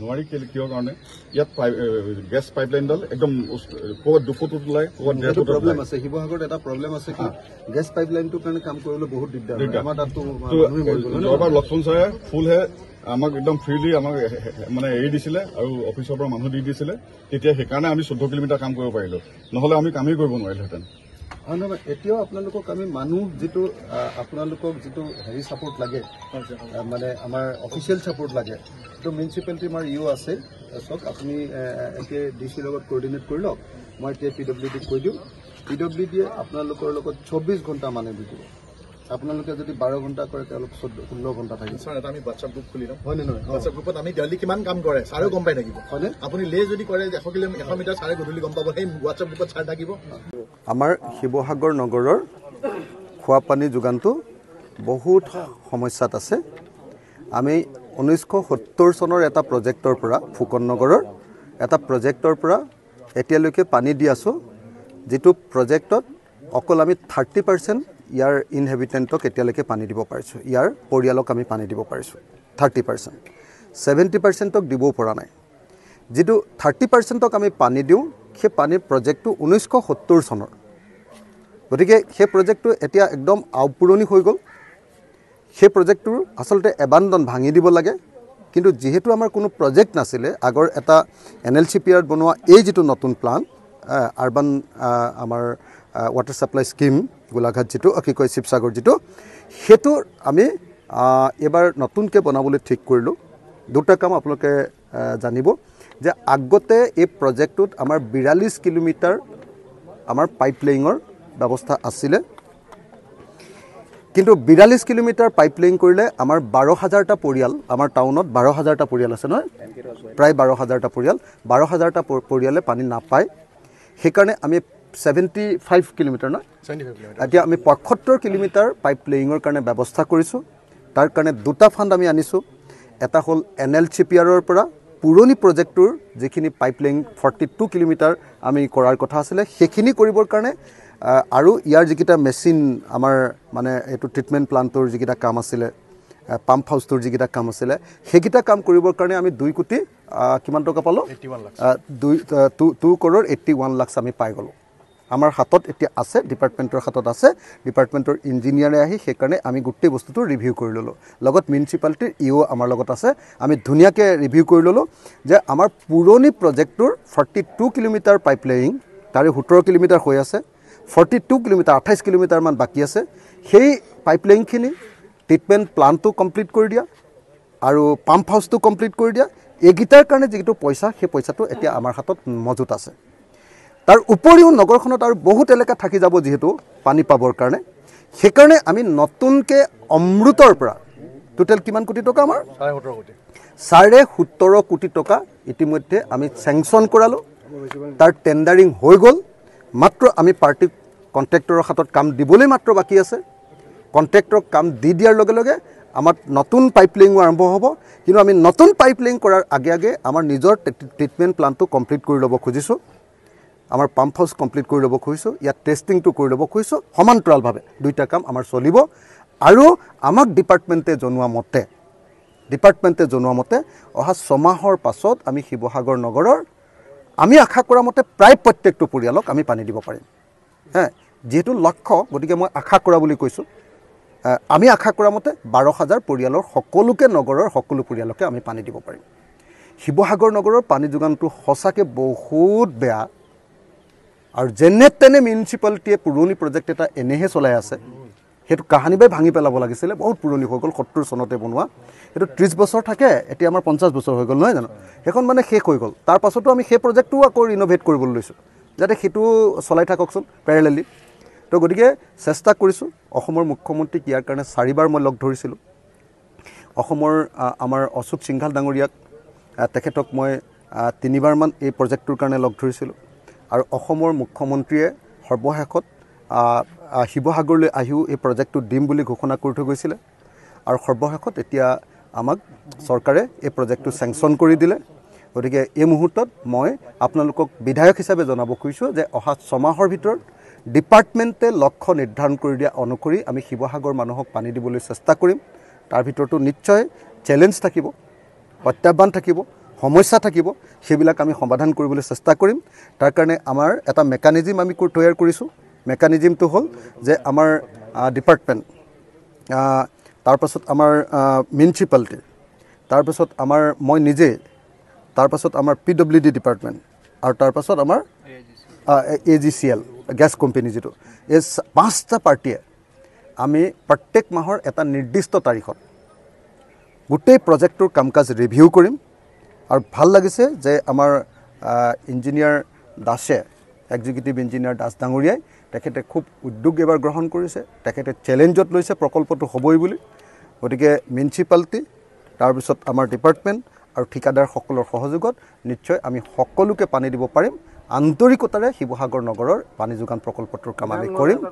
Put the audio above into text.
নোৱাৰি কেলে কিয় কাৰণে ইয়াত গেছ পাইপলাইনডাল একদম ক'ৰবাত দুফুট ওলায় ক'ৰবাত ডেৰ ফুট প্ৰব্লেম আছে শিৱসাগৰত এটা প্ৰব্লেম আছে কি গেছ পাইপলাইনটোৰ কাৰণে কাম কৰিবলৈ বহুত দিগদাৰ লক্ষ্মণ ছাৰে ফুলহে আমাক একদম ফ্ৰিলি আমাক মানে এৰি দিছিলে আৰু অফিচৰ পৰা মানুহ দি দিছিলে তেতিয়া সেইকাৰণে আমি চৈধ্য কিলোমিটাৰ কাম কৰিব পাৰিলো নহ'লে আমি কামেই কৰিব নোৱাৰিলোহেঁতেন আৰু নহয় এতিয়াও আপোনালোকক আমি মানুহ যিটো আপোনালোকক যিটো হেৰি ছাপৰ্ট লাগে মানে আমাৰ অফিচিয়েল চাপৰ্ট লাগে সেইটো মিউনিচিপেলিটি আমাৰ ইও আছে চাওক আপুনি একে ডি চিৰ লগত কৰ্ডিনেট কৰি লওক মই এতিয়া পি ডব্লিউ ডিক কৈ দিওঁ পি ডব্লিউ ডিয়ে আপোনালোকৰ লগত চৌব্বিছ ঘণ্টা মানে দি দিব আপোনালোকে যদি বাৰ ঘণ্টা কৰে তেওঁলোক চৈধ্য ষোল্ল ঘণ্টা থাকে ছাৰ এটা আমি হোৱাটছআপ গ্ৰুপ খুলি লওঁ হয়নে নহয় হোৱাটছআপ গ্ৰুপত আমি ডেইলি কিমান কাম কৰে ছাৰেও গম পাই থাকিব হয়নে আপুনি লে যদি কৰে এশ কিলো এশ মিটাৰ ছাৰে গধূলি গম পাব সেই হোৱাটছআপ গ্ৰুপত ছাৰ থাকিব আমাৰ শিৱসাগৰ নগৰৰ খোৱা পানী যোগানটো বহুত সমস্যাত আছে আমি ঊনৈছশ সত্তৰ চনৰ এটা প্ৰজেক্টৰ পৰা ফুকন নগৰৰ এটা প্ৰজেক্টৰ পৰা এতিয়ালৈকে পানী দি আছোঁ যিটো প্ৰজেক্টত অকল আমি থাৰ্টি পাৰ্চেণ্ট ইয়াৰ ইনহেবিটেণ্টক এতিয়ালৈকে পানী দিব পাৰিছোঁ ইয়াৰ পৰিয়ালক আমি পানী দিব পাৰিছোঁ থাৰ্টি পাৰ্চেণ্ট ছেভেণ্টি পাৰ্চেণ্টক দিবও পৰা নাই যিটো থাৰ্টি পাৰ্চেণ্টক আমি পানী দিওঁ সেই পানীৰ প্ৰজেক্টটো ঊনৈছশ সত্তৰ চনৰ গতিকে সেই প্ৰজেক্টটো এতিয়া একদম আওপুৰণি হৈ গ'ল সেই প্ৰজেক্টটোৰ আচলতে এবান্দন ভাঙি দিব লাগে কিন্তু যিহেতু আমাৰ কোনো প্ৰজেক্ট নাছিলে আগৰ এটা এন এল চি পি আৰত বনোৱা এই যিটো নতুন প্লান আৰবান আমাৰ ৱাটাৰ ছাপ্লাই স্কিম গোলাঘাট যিটো কি কয় শিৱসাগৰ যিটো সেইটো আমি এইবাৰ নতুনকৈ বনাবলৈ ঠিক কৰিলোঁ দুটা কাম আপোনালোকে জানিব যে আগতে এই প্ৰজেক্টটোত আমাৰ বিৰাল্লিছ কিলোমিটাৰ আমাৰ পাইপলাইনৰ ব্যৱস্থা আছিলে কিন্তু বিৰাল্লিছ কিলোমিটাৰ পাইপলাইন কৰিলে আমাৰ বাৰ হাজাৰটা পৰিয়াল আমাৰ টাউনত বাৰ হাজাৰটা পৰিয়াল আছে নহয় প্ৰায় বাৰ হাজাৰটা পৰিয়াল বাৰ হাজাৰটা পৰিয়ালে পানী নাপায় সেইকাৰণে আমি ছেভেণ্টি ফাইভ কিলোমিটাৰ নহয় এতিয়া আমি পঁয়সত্তৰ কিলোমিটাৰ পাইপ লেইঙৰ কাৰণে ব্যৱস্থা কৰিছোঁ তাৰ কাৰণে দুটা ফাণ্ড আমি আনিছোঁ এটা হ'ল এন এল চি পি আৰৰ পৰা পুৰণি প্ৰজেক্টটোৰ যিখিনি pipe laying forty two kilometre আমি কৰাৰ কথা আছিলে সেইখিনি কৰিবৰ কাৰণে আৰু ইয়াৰ যিকেইটা মেচিন আমাৰ মানে এইটো ট্ৰিটমেণ্ট প্লাণ্টৰ যিকেইটা কাম আছিলে পাম্প হাউচটোৰ যিকেইটা কাম আছিলে সেইকেইটা কাম কৰিবৰ কাৰণে আমি দুই কোটি কিমান টকা পালোঁ দুই two two crore eighty one lakhs আমি পাই গ'লোঁ আমাৰ হাতত এতিয়া আছে ডিপাৰ্টমেণ্টৰ হাতত আছে ডিপাৰ্টমেণ্টৰ ইঞ্জিনিয়াৰে আহি সেইকাৰণে আমি গোটেই বস্তুটো ৰিভিউ কৰি ল'লোঁ লগত মিউনিচিপালিটিৰ ইও e আমাৰ লগত আছে আমি ধুনীয়াকৈ ৰিভিউ কৰি ল'লোঁ যে আমাৰ পুৰণি প্ৰজেক্টটোৰ ফৰ্টি টু কিলোমিটাৰ পাইপলাইন তাৰে সোতৰ কিলোমিটাৰ হৈ আছে ফৰ্টি টু কিলোমিটাৰ আঠাইছ কিলোমিটাৰমান বাকী আছে সেই পাইপলাইনখিনি ট্ৰিটমেণ্ট প্লানটো কমপ্লিট কৰি দিয়া আৰু পাম্প হাউচটো কমপ্লিট কৰি দিয়া এইকেইটাৰ কাৰণে যিটো পইচা সেই পইচাটো এতিয়া আমাৰ হাতত মজুত আছে তাৰ উপৰিও নগৰখনত আৰু বহুত এলেকা থাকি যাব যিহেতু পানী পাবৰ কাৰণে সেইকাৰণে আমি নতুনকৈ অমৃতৰ পৰা টোটেল কিমান কোটি টকা আমাৰ চাৰে সোতৰ কোটি চাৰে সোতৰ কোটি টকা ইতিমধ্যে আমি চেংচন কৰালোঁ তাৰ টেণ্ডাৰিং হৈ গ'ল মাত্ৰ আমি পাৰ্টি কণ্ট্ৰেক্টৰৰ হাতত কাম দিবলৈ মাত্ৰ বাকী আছে কণ্ট্ৰেক্টৰক কাম দি দিয়াৰ লগে লগে আমাৰ নতুন পাইপলাইনো আৰম্ভ হ'ব কিন্তু আমি নতুন পাইপলাইন কৰাৰ আগে আগে আমাৰ নিজৰ ট্ৰিটমেণ্ট প্লানটো কমপ্লিট কৰি ল'ব খুজিছোঁ আমাৰ পাম্প হাউচ কমপ্লিট কৰি ল'ব খুজিছোঁ ইয়াত টেষ্টিংটো কৰি ল'ব খুজিছোঁ সমান্তৰালভাৱে দুইটা কাম আমাৰ চলিব আৰু আমাক ডিপাৰ্টমেণ্টে জনোৱা মতে ডিপাৰ্টমেণ্টে জনোৱা মতে অহা ছমাহৰ পাছত আমি শিৱসাগৰ নগৰৰ আমি আশা কৰা মতে প্ৰায় প্ৰত্যেকটো পৰিয়ালক আমি পানী দিব পাৰিম হে যিহেতু লক্ষ্য গতিকে মই আশা কৰা বুলি কৈছোঁ আমি আশা কৰা মতে বাৰ হাজাৰ পৰিয়ালৰ সকলোকে নগৰৰ সকলো পৰিয়ালকে আমি পানী দিব পাৰিম শিৱসাগৰ নগৰৰ পানী যোগানটো সঁচাকৈ বহুত বেয়া আৰু যেনে তেনে মিউনিচিপালিটিয়ে পুৰণি প্ৰজেক্ট এটা এনেহে চলাই আছে সেইটো বাই ভাঙি পেলাব লাগিছিলে বহুত পুৰণি হৈ গ'ল সত্তৰ চনতে বনোৱা সেইটো ত্ৰিছ বছৰ থাকে এতিয়া আমাৰ পঞ্চাছ বছৰ হৈ গ'ল নহয় জানো সেইখন মানে শেষ হৈ গ'ল তাৰ পাছতো আমি সেই প্ৰজেক্টটো আকৌ ৰিন'ভেট কৰিবলৈ লৈছোঁ যাতে সেইটো চলাই থাককচোন পেৰেলি তো গতিকে চেষ্টা কৰিছোঁ অসমৰ মুখ্যমন্ত্ৰীক ইয়াৰ কাৰণে চাৰিবাৰ মই লগ ধৰিছিলোঁ অসমৰ আমাৰ অশোক সিংঘাল ডাঙৰীয়াক তেখেতক মই তিনিবাৰমান এই প্ৰজেক্টটোৰ কাৰণে লগ ধৰিছিলোঁ আৰু অসমৰ মুখ্যমন্ত্ৰীয়ে সৰ্বশেষত শিৱসাগৰলৈ আহিও এই প্ৰজেক্টটো দিম বুলি ঘোষণা কৰি থৈ গৈছিলে আৰু সৰ্বশেষত এতিয়া আমাক চৰকাৰে এই প্ৰজেক্টটো চেংচন কৰি দিলে গতিকে এই মুহূৰ্তত মই আপোনালোকক বিধায়ক হিচাপে জনাব খুজিছোঁ যে অহা ছমাহৰ ভিতৰত ডিপাৰ্টমেণ্টে লক্ষ্য নিৰ্ধাৰণ কৰি দিয়া অনুসৰি আমি শিৱসাগৰ মানুহক পানী দিবলৈ চেষ্টা কৰিম তাৰ ভিতৰতো নিশ্চয় চেলেঞ্জ থাকিব প্ৰত্যাহ্বান থাকিব সমস্যা থাকিব সেইবিলাক আমি সমাধান কৰিবলৈ চেষ্টা কৰিম তাৰ কাৰণে আমাৰ এটা মেকানিজিম আমি তৈয়াৰ কৰিছোঁ মেকানিজিমটো হ'ল যে আমাৰ ডিপাৰ্টমেণ্ট তাৰপাছত আমাৰ মিউনিচিপালিটি তাৰপাছত আমাৰ মই নিজে তাৰপাছত আমাৰ পি ডব্লিউ ডি ডিপাৰ্টমেণ্ট আৰু তাৰপাছত আমাৰ A G C L gas company যিটো এই পাঁচটা পাৰ্টীয়ে আমি প্ৰত্যেক মাহৰ এটা নিৰ্দিষ্ট তাৰিখত গোটেই প্ৰজেক্টটোৰ কাম কাজ ৰিভিউ কৰিম আৰু ভাল লাগিছে যে আমাৰ ইঞ্জিনিয়াৰ দাসে এক্সিকিউটিভ ইঞ্জিনিয়াৰ দাস ডাঙৰীয়াই তেখেতে খুব উদ্যোগ এবাৰ গ্ৰহণ কৰিছে তেখেতে চেলেঞ্জত লৈছে প্ৰকল্পটো হ'বই বুলি গতিকে মিউনিচিপালিটি তাৰপিছত আমাৰ ডিপাৰ্টমেণ্ট আৰু ঠিকাদাৰসকলৰ সহযোগত নিশ্চয় আমি সকলোকে পানী দিব পাৰিম আন্তৰিকতাৰে শিৱসাগৰ নগৰৰ পানী যোগান প্ৰকল্পটোৰ কাম আমি কৰিম